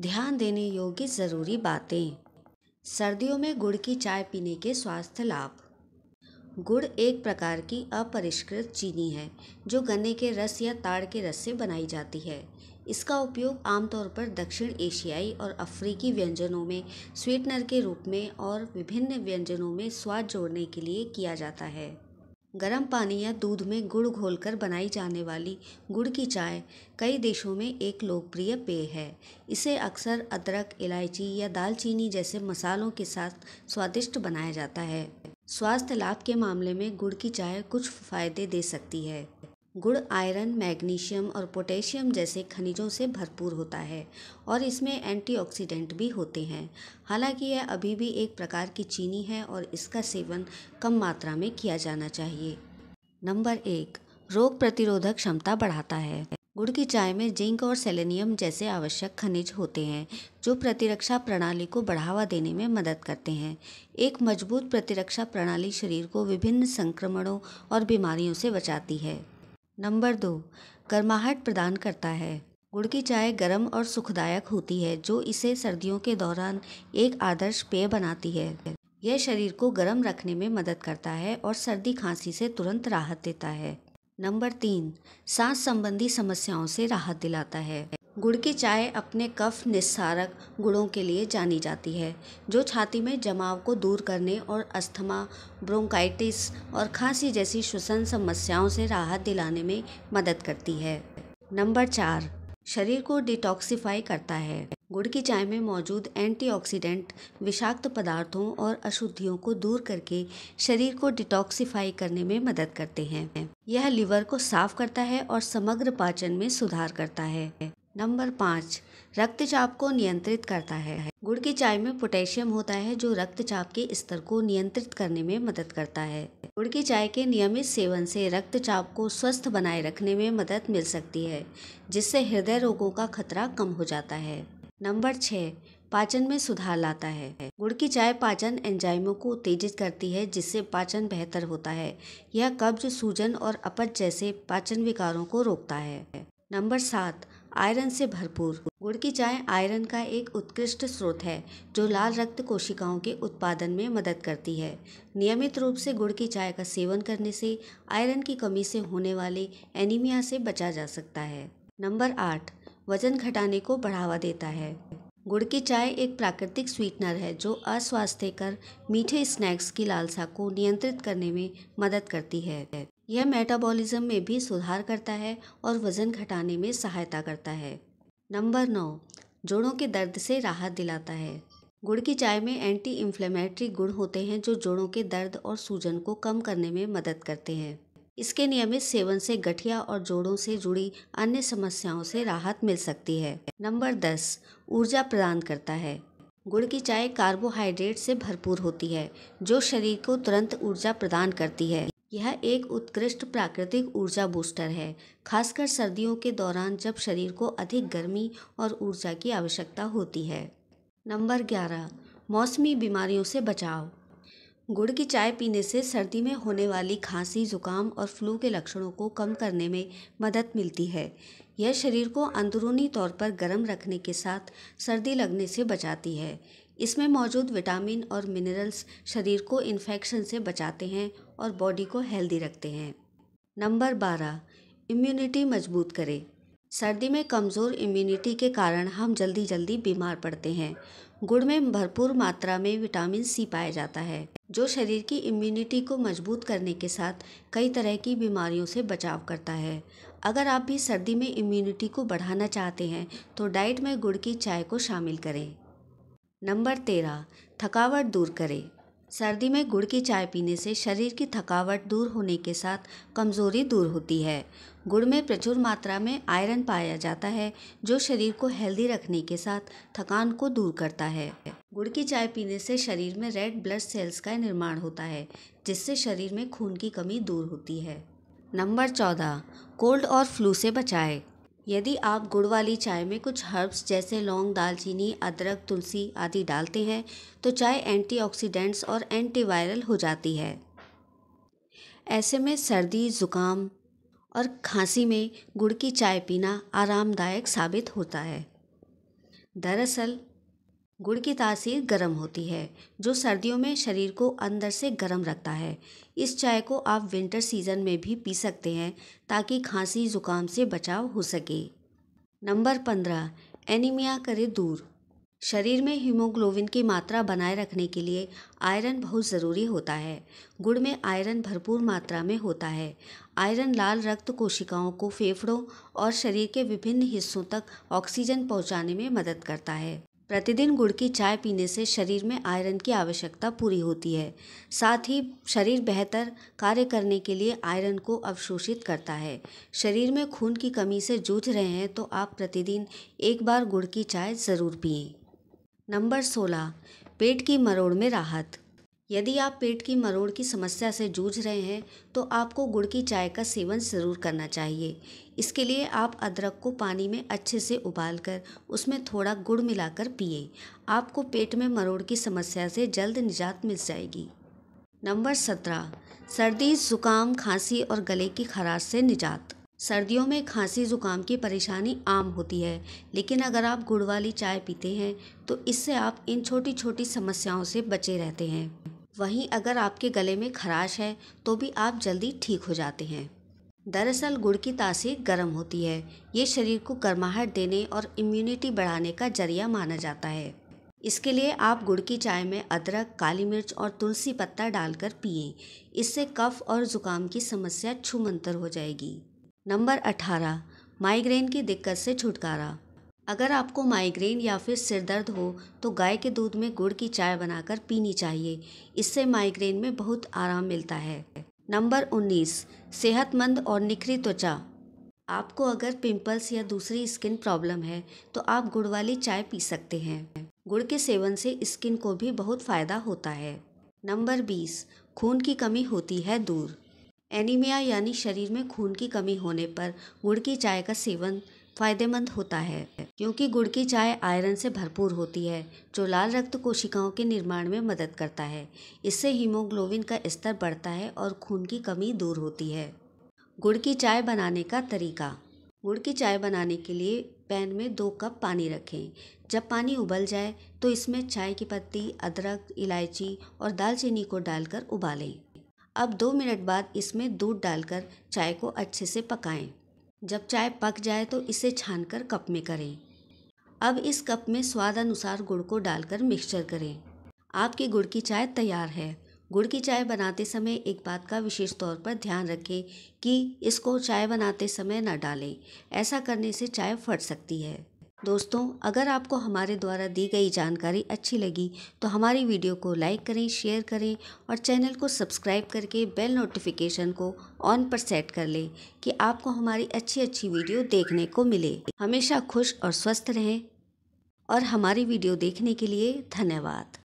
ध्यान देने योग्य ज़रूरी बातें सर्दियों में गुड़ की चाय पीने के स्वास्थ्य लाभ गुड़ एक प्रकार की अपरिष्कृत चीनी है जो गन्ने के रस या ताड़ के रस से बनाई जाती है इसका उपयोग आमतौर पर दक्षिण एशियाई और अफ्रीकी व्यंजनों में स्वीटनर के रूप में और विभिन्न व्यंजनों में स्वाद जोड़ने के लिए किया जाता है गर्म पानी या दूध में गुड़ घोलकर बनाई जाने वाली गुड़ की चाय कई देशों में एक लोकप्रिय पेय है इसे अक्सर अदरक इलायची या दालचीनी जैसे मसालों के साथ स्वादिष्ट बनाया जाता है स्वास्थ्य लाभ के मामले में गुड़ की चाय कुछ फायदे दे सकती है गुड़ आयरन मैग्नीशियम और पोटेशियम जैसे खनिजों से भरपूर होता है और इसमें एंटीऑक्सीडेंट भी होते हैं हालांकि यह अभी भी एक प्रकार की चीनी है और इसका सेवन कम मात्रा में किया जाना चाहिए नंबर एक रोग प्रतिरोधक क्षमता बढ़ाता है गुड़ की चाय में जिंक और सेलेनियम जैसे आवश्यक खनिज होते हैं जो प्रतिरक्षा प्रणाली को बढ़ावा देने में मदद करते हैं एक मजबूत प्रतिरक्षा प्रणाली शरीर को विभिन्न संक्रमणों और बीमारियों से बचाती है नंबर दो गर्माहट प्रदान करता है गुड़ की चाय गर्म और सुखदायक होती है जो इसे सर्दियों के दौरान एक आदर्श पेय बनाती है यह शरीर को गर्म रखने में मदद करता है और सर्दी खांसी से तुरंत राहत देता है नंबर तीन सांस संबंधी समस्याओं से राहत दिलाता है गुड़ की चाय अपने कफ निस्सारक गुड़ों के लिए जानी जाती है जो छाती में जमाव को दूर करने और अस्थमा ब्रोंकाइटिस और खांसी जैसी श्वसन समस्याओं से राहत दिलाने में मदद करती है नंबर चार शरीर को डिटॉक्सीफाई करता है गुड़ की चाय में मौजूद एंटीऑक्सीडेंट विषाक्त पदार्थों और अशुद्धियों को दूर करके शरीर को डिटॉक्सीफाई करने में मदद करते हैं यह लीवर को साफ करता है और समग्र पाचन में सुधार करता है नंबर पाँच रक्तचाप को नियंत्रित करता है गुड़ की चाय में पोटेशियम होता है जो रक्तचाप के स्तर को नियंत्रित करने में मदद करता है गुड़ की चाय के नियमित सेवन से रक्तचाप को स्वस्थ बनाए रखने में मदद मिल सकती है जिससे हृदय रोगों का खतरा कम हो जाता है नंबर छः पाचन में सुधार लाता है गुड़ की चाय पाचन एंजाइमों को उत्तेजित करती है जिससे पाचन बेहतर होता है यह कब्ज सूजन और अपच जैसे पाचन विकारों को रोकता है नंबर सात आयरन से भरपूर गुड़ की चाय आयरन का एक उत्कृष्ट स्रोत है जो लाल रक्त कोशिकाओं के उत्पादन में मदद करती है नियमित रूप से गुड़ की चाय का सेवन करने से आयरन की कमी से होने वाले एनीमिया से बचा जा सकता है नंबर आठ वजन घटाने को बढ़ावा देता है गुड़ की चाय एक प्राकृतिक स्वीटनर है जो अस्वास्थ्य कर मीठे स्नैक्स की लालसा को नियंत्रित करने में मदद करती है यह मेटाबॉलिज्म में भी सुधार करता है और वज़न घटाने में सहायता करता है नंबर नौ जोड़ों के दर्द से राहत दिलाता है गुड़ की चाय में एंटी इन्फ्लेमेटरी गुण होते हैं जो जोड़ों के दर्द और सूजन को कम करने में मदद करते हैं इसके नियमित सेवन से गठिया और जोड़ों से जुड़ी अन्य समस्याओं से राहत मिल सकती है नंबर दस ऊर्जा प्रदान करता है गुड़ की चाय कार्बोहाइड्रेट से भरपूर होती है जो शरीर को तुरंत ऊर्जा प्रदान करती है यह एक उत्कृष्ट प्राकृतिक ऊर्जा बूस्टर है खासकर सर्दियों के दौरान जब शरीर को अधिक गर्मी और ऊर्जा की आवश्यकता होती है नंबर ग्यारह मौसमी बीमारियों से बचाव गुड़ की चाय पीने से सर्दी में होने वाली खांसी जुकाम और फ्लू के लक्षणों को कम करने में मदद मिलती है यह शरीर को अंदरूनी तौर पर गर्म रखने के साथ सर्दी लगने से बचाती है इसमें मौजूद विटामिन और मिनरल्स शरीर को इन्फेक्शन से बचाते हैं और बॉडी को हेल्दी रखते हैं नंबर बारह इम्यूनिटी मजबूत करें सर्दी में कमज़ोर इम्यूनिटी के कारण हम जल्दी जल्दी बीमार पड़ते हैं गुड़ में भरपूर मात्रा में विटामिन सी पाया जाता है जो शरीर की इम्यूनिटी को मजबूत करने के साथ कई तरह की बीमारियों से बचाव करता है अगर आप भी सर्दी में इम्यूनिटी को बढ़ाना चाहते हैं तो डाइट में गुड़ की चाय को शामिल करें नंबर तेरह थकावट दूर करें सर्दी में गुड़ की चाय पीने से शरीर की थकावट दूर होने के साथ कमज़ोरी दूर होती है गुड़ में प्रचुर मात्रा में आयरन पाया जाता है जो शरीर को हेल्दी रखने के साथ थकान को दूर करता है गुड़ की चाय पीने से शरीर में रेड ब्लड सेल्स का निर्माण होता है जिससे शरीर में खून की कमी दूर होती है नंबर चौदह कोल्ड और फ्लू से बचाए यदि आप गुड़ वाली चाय में कुछ हर्ब्स जैसे लौंग दालचीनी अदरक तुलसी आदि डालते हैं तो चाय एंटीऑक्सीडेंट्स और एंटीवायरल हो जाती है ऐसे में सर्दी ज़ुकाम और खांसी में गुड़ की चाय पीना आरामदायक साबित होता है दरअसल गुड़ की तासीर गर्म होती है जो सर्दियों में शरीर को अंदर से गर्म रखता है इस चाय को आप विंटर सीजन में भी पी सकते हैं ताकि खांसी ज़ुकाम से बचाव हो सके नंबर पंद्रह एनीमिया करे दूर शरीर में हीमोग्लोबिन की मात्रा बनाए रखने के लिए आयरन बहुत ज़रूरी होता है गुड़ में आयरन भरपूर मात्रा में होता है आयरन लाल रक्त कोशिकाओं को फेफड़ों और शरीर के विभिन्न हिस्सों तक ऑक्सीजन पहुंचाने में मदद करता है प्रतिदिन गुड़ की चाय पीने से शरीर में आयरन की आवश्यकता पूरी होती है साथ ही शरीर बेहतर कार्य करने के लिए आयरन को अवशोषित करता है शरीर में खून की कमी से जूझ रहे हैं तो आप प्रतिदिन एक बार गुड़ की चाय ज़रूर पिए नंबर सोलह पेट की मरोड़ में राहत यदि आप पेट की मरोड़ की समस्या से जूझ रहे हैं तो आपको गुड़ की चाय का सेवन ज़रूर करना चाहिए इसके लिए आप अदरक को पानी में अच्छे से उबाल कर उसमें थोड़ा गुड़ मिलाकर पिए आपको पेट में मरोड़ की समस्या से जल्द निजात मिल जाएगी नंबर सत्रह सर्दी जुकाम खांसी और गले की खराश से निजात सर्दियों में खांसी ज़ुकाम की परेशानी आम होती है लेकिन अगर आप गुड़ वाली चाय पीते हैं तो इससे आप इन छोटी छोटी समस्याओं से बचे रहते हैं वहीं अगर आपके गले में खराश है तो भी आप जल्दी ठीक हो जाते हैं दरअसल गुड़ की तासीर गर्म होती है ये शरीर को गर्माहट देने और इम्यूनिटी बढ़ाने का जरिया माना जाता है इसके लिए आप गुड़ की चाय में अदरक काली मिर्च और तुलसी पत्ता डालकर पिए इससे कफ और ज़ुकाम की समस्या छुमंतर हो जाएगी नंबर अठारह माइग्रेन की दिक्कत से छुटकारा अगर आपको माइग्रेन या फिर सिर दर्द हो तो गाय के दूध में गुड़ की चाय बनाकर पीनी चाहिए इससे माइग्रेन में बहुत आराम मिलता है नंबर उन्नीस सेहतमंद और निखरी त्वचा आपको अगर पिंपल्स या दूसरी स्किन प्रॉब्लम है तो आप गुड़ वाली चाय पी सकते हैं गुड़ के सेवन से स्किन को भी बहुत फ़ायदा होता है नंबर बीस खून की कमी होती है दूर एनीमिया यानी शरीर में खून की कमी होने पर गुड़ की चाय का सेवन फायदेमंद होता है क्योंकि गुड़ की चाय आयरन से भरपूर होती है जो लाल रक्त कोशिकाओं के निर्माण में मदद करता है इससे हीमोग्लोबिन का स्तर बढ़ता है और खून की कमी दूर होती है गुड़ की चाय बनाने का तरीका गुड़ की चाय बनाने के लिए पैन में दो कप पानी रखें जब पानी उबल जाए तो इसमें चाय की पत्ती अदरक इलायची और दालचीनी को डालकर उबालें अब दो मिनट बाद इसमें दूध डालकर चाय को अच्छे से पकाएं जब चाय पक जाए तो इसे छानकर कप में करें अब इस कप में स्वाद अनुसार गुड़ को डालकर मिक्सचर करें आपकी गुड़ की चाय तैयार है गुड़ की चाय बनाते समय एक बात का विशेष तौर पर ध्यान रखें कि इसको चाय बनाते समय न डालें ऐसा करने से चाय फट सकती है दोस्तों अगर आपको हमारे द्वारा दी गई जानकारी अच्छी लगी तो हमारी वीडियो को लाइक करें शेयर करें और चैनल को सब्सक्राइब करके बेल नोटिफिकेशन को ऑन पर सेट कर लें कि आपको हमारी अच्छी अच्छी वीडियो देखने को मिले हमेशा खुश और स्वस्थ रहें और हमारी वीडियो देखने के लिए धन्यवाद